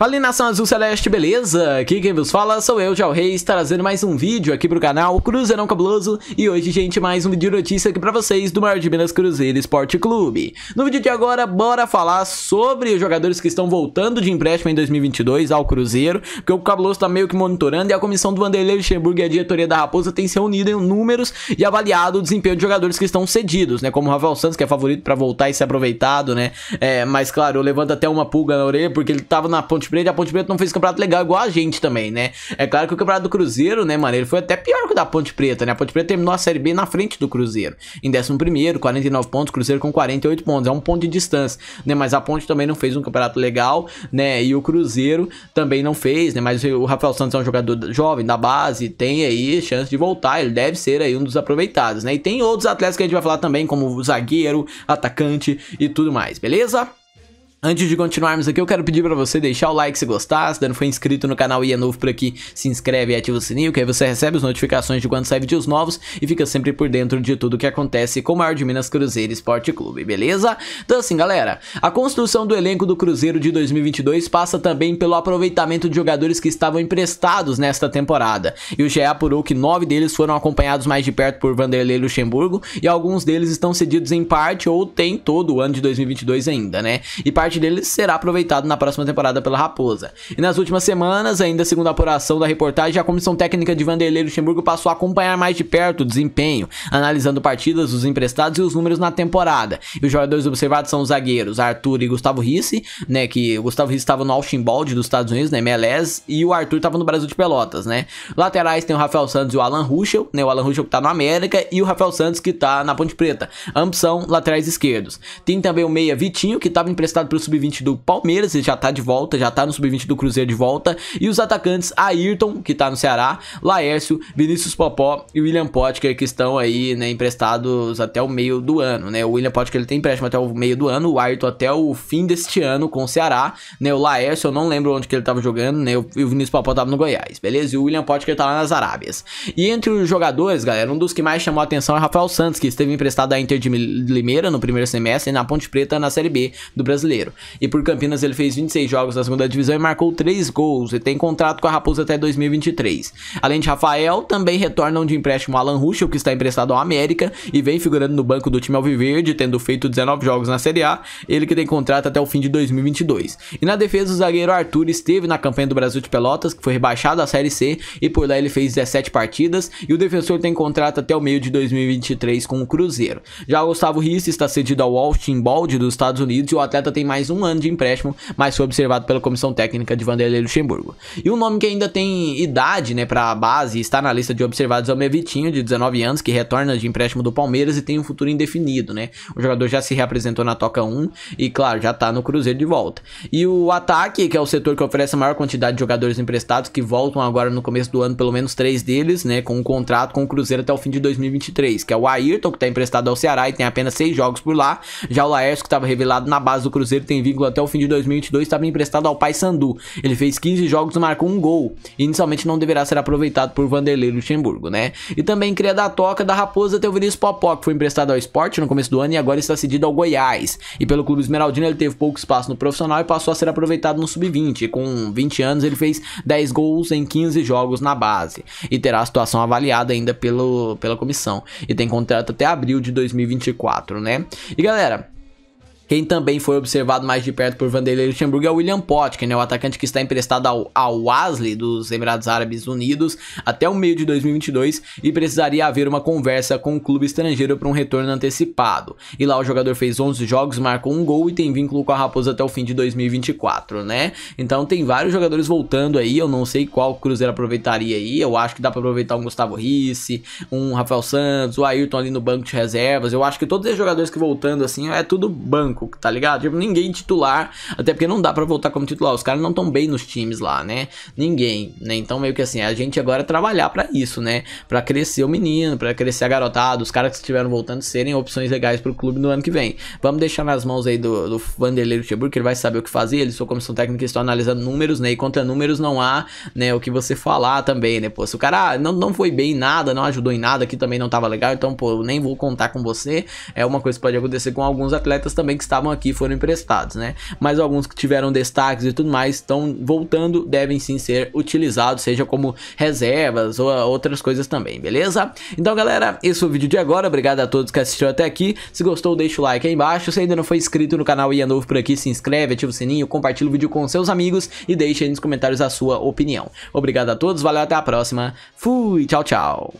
Palinação Azul Celeste, beleza? Aqui quem vos fala sou eu, Jal Reis, trazendo mais um vídeo aqui pro canal Cruzeirão Cabuloso E hoje, gente, mais um vídeo de notícia aqui pra vocês do maior de Minas Cruzeiro Esporte Clube No vídeo de agora, bora falar sobre os jogadores que estão voltando de empréstimo em 2022 ao Cruzeiro Porque o Cabuloso tá meio que monitorando e a comissão do Vanderlei Luxemburgo e a diretoria da Raposa tem se reunido em números E avaliado o desempenho de jogadores que estão cedidos, né? Como o Rafael Santos, que é favorito pra voltar e ser aproveitado, né? É, mas claro, levanto até uma pulga na orelha porque ele tava na ponte Ponte Preta, a Ponte Preta não fez campeonato legal igual a gente também, né? É claro que o campeonato do Cruzeiro, né, mano, ele foi até pior que o da Ponte Preta, né? A Ponte Preta terminou a Série B na frente do Cruzeiro, em 11 primeiro, 49 pontos, Cruzeiro com 48 pontos, é um ponto de distância, né? Mas a Ponte também não fez um campeonato legal, né? E o Cruzeiro também não fez, né? Mas o Rafael Santos é um jogador jovem, da base, tem aí chance de voltar, ele deve ser aí um dos aproveitados, né? E tem outros atletas que a gente vai falar também, como zagueiro, atacante e tudo mais, beleza? Antes de continuarmos aqui, eu quero pedir para você deixar o like se gostar, se ainda não for inscrito no canal e é novo por aqui, se inscreve e ativa o sininho, que aí você recebe as notificações de quando sai vídeos novos e fica sempre por dentro de tudo que acontece com o maior de Minas Cruzeiro Esporte Clube, beleza? Então assim, galera, a construção do elenco do Cruzeiro de 2022 passa também pelo aproveitamento de jogadores que estavam emprestados nesta temporada, e o GE apurou que nove deles foram acompanhados mais de perto por Vanderlei Luxemburgo, e alguns deles estão cedidos em parte ou têm todo o ano de 2022 ainda, né? E parte parte dele será aproveitado na próxima temporada pela Raposa. E nas últimas semanas, ainda segundo a apuração da reportagem, a comissão técnica de Vanderlei Luxemburgo passou a acompanhar mais de perto o desempenho, analisando partidas, os emprestados e os números na temporada. E os jogadores observados são os zagueiros Arthur e Gustavo Risse, né, que o Gustavo Risse estava no Austin Bald dos Estados Unidos, né, Melés e o Arthur estava no Brasil de Pelotas, né. Laterais tem o Rafael Santos e o Alan Ruschel, né, o Alan Ruschel que tá no América e o Rafael Santos que tá na Ponte Preta. Ambos são laterais esquerdos. Tem também o meia Vitinho, que estava emprestado pro sub-20 do Palmeiras, ele já tá de volta, já tá no sub-20 do Cruzeiro de volta. E os atacantes Ayrton, que tá no Ceará, Laércio, Vinícius Popó e William Potker, que estão aí, né, emprestados até o meio do ano, né? O William Potker ele tem empréstimo até o meio do ano, o Ayrton até o fim deste ano com o Ceará, né? O Laércio, eu não lembro onde que ele tava jogando, né? E o Vinícius Popó tava no Goiás, beleza? E o William Potker tá lá nas Arábias. E entre os jogadores, galera, um dos que mais chamou a atenção é o Rafael Santos, que esteve emprestado à Inter de Limeira no primeiro semestre e na Ponte Preta na Série B do Brasileiro brasileiro. E por Campinas ele fez 26 jogos na segunda divisão e marcou 3 gols e tem contrato com a Raposa até 2023. Além de Rafael, também retornam de empréstimo Alan Ruschel, que está emprestado ao América e vem figurando no banco do time Alviverde, tendo feito 19 jogos na Série A, ele que tem contrato até o fim de 2022. E na defesa, o zagueiro Arthur esteve na campanha do Brasil de Pelotas, que foi rebaixado à Série C, e por lá ele fez 17 partidas, e o defensor tem contrato até o meio de 2023 com o Cruzeiro. Já o Gustavo Risse está cedido ao Austin Bold dos Estados Unidos e o atleta tem mais mais um ano de empréstimo, mas foi observado pela comissão técnica de Vanderlei Luxemburgo. E um nome que ainda tem idade, né, para a base e está na lista de observados é o Mevitinho, de 19 anos, que retorna de empréstimo do Palmeiras e tem um futuro indefinido, né? O jogador já se reapresentou na Toca 1 e, claro, já tá no Cruzeiro de volta. E o ataque, que é o setor que oferece a maior quantidade de jogadores emprestados, que voltam agora no começo do ano, pelo menos três deles, né, com um contrato com o Cruzeiro até o fim de 2023, que é o Ayrton, que tá emprestado ao Ceará e tem apenas seis jogos por lá. Já o Laércio, que estava revelado na base do Cruzeiro, tem vínculo até o fim de 2022, estava emprestado ao Paysandu. Ele fez 15 jogos e marcou um gol. Inicialmente não deverá ser aproveitado por Vanderlei Luxemburgo, né? E também cria da toca da Raposa Teoviris Popó, que foi emprestado ao Sport no começo do ano e agora está cedido ao Goiás. E pelo clube esmeraldino ele teve pouco espaço no profissional e passou a ser aproveitado no sub-20. Com 20 anos ele fez 10 gols em 15 jogos na base e terá a situação avaliada ainda pelo, pela comissão. E tem contrato até abril de 2024, né? E galera, quem também foi observado mais de perto por Vanderlei Luxemburgo é o William que né, o atacante que está emprestado ao, ao Wasli dos Emirados Árabes Unidos até o meio de 2022 e precisaria haver uma conversa com o clube estrangeiro para um retorno antecipado. E lá o jogador fez 11 jogos, marcou um gol e tem vínculo com a Raposa até o fim de 2024, né? Então tem vários jogadores voltando aí, eu não sei qual Cruzeiro aproveitaria aí, eu acho que dá para aproveitar um Gustavo Risse, um Rafael Santos, o Ayrton ali no banco de reservas, eu acho que todos esses jogadores que voltando assim é tudo banco banco, tá ligado? Tipo, ninguém titular, até porque não dá para voltar como titular. Os caras não estão bem nos times lá, né? Ninguém, né? Então meio que assim, a gente agora é trabalhar para isso, né? Para crescer o menino, para crescer a garotada, os caras que estiveram voltando serem opções legais pro clube no ano que vem. Vamos deixar nas mãos aí do, do Vanderlei Luxemburgo, que ele vai saber o que fazer. Ele, sou comissão técnica, estão analisando números, né? E contra números não há, né, o que você falar também, né? Pô, se o cara não, não foi bem em nada, não ajudou em nada, que também não tava legal, então, pô, nem vou contar com você. É uma coisa que pode acontecer com alguns atletas também que estavam aqui foram emprestados, né? Mas alguns que tiveram destaques e tudo mais estão voltando, devem sim ser utilizados, seja como reservas ou outras coisas também, beleza? Então, galera, esse foi o vídeo de agora. Obrigado a todos que assistiram até aqui. Se gostou, deixa o like aí embaixo. Se ainda não foi inscrito no canal e é novo por aqui, se inscreve, ativa o sininho, compartilha o vídeo com seus amigos e deixa aí nos comentários a sua opinião. Obrigado a todos, valeu, até a próxima. Fui, tchau, tchau.